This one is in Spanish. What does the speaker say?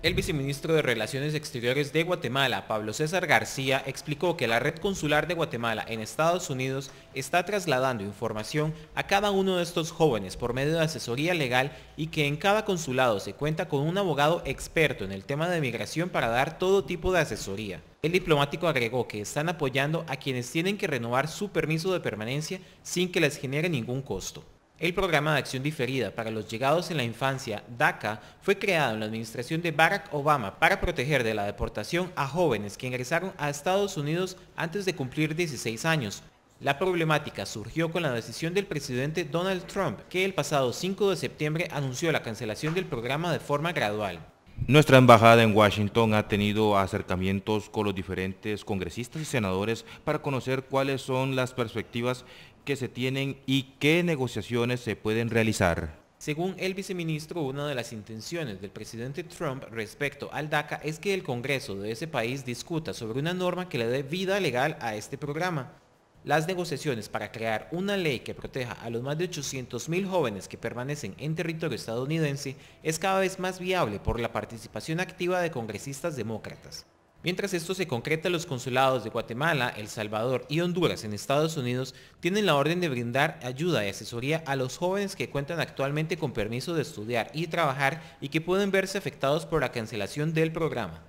El viceministro de Relaciones Exteriores de Guatemala, Pablo César García, explicó que la red consular de Guatemala en Estados Unidos está trasladando información a cada uno de estos jóvenes por medio de asesoría legal y que en cada consulado se cuenta con un abogado experto en el tema de migración para dar todo tipo de asesoría. El diplomático agregó que están apoyando a quienes tienen que renovar su permiso de permanencia sin que les genere ningún costo. El programa de acción diferida para los llegados en la infancia, DACA, fue creado en la administración de Barack Obama para proteger de la deportación a jóvenes que ingresaron a Estados Unidos antes de cumplir 16 años. La problemática surgió con la decisión del presidente Donald Trump, que el pasado 5 de septiembre anunció la cancelación del programa de forma gradual. Nuestra embajada en Washington ha tenido acercamientos con los diferentes congresistas y senadores para conocer cuáles son las perspectivas que se tienen y qué negociaciones se pueden realizar. Según el viceministro, una de las intenciones del presidente Trump respecto al DACA es que el Congreso de ese país discuta sobre una norma que le dé vida legal a este programa las negociaciones para crear una ley que proteja a los más de 800.000 jóvenes que permanecen en territorio estadounidense es cada vez más viable por la participación activa de congresistas demócratas. Mientras esto se concreta, los consulados de Guatemala, El Salvador y Honduras en Estados Unidos tienen la orden de brindar ayuda y asesoría a los jóvenes que cuentan actualmente con permiso de estudiar y trabajar y que pueden verse afectados por la cancelación del programa.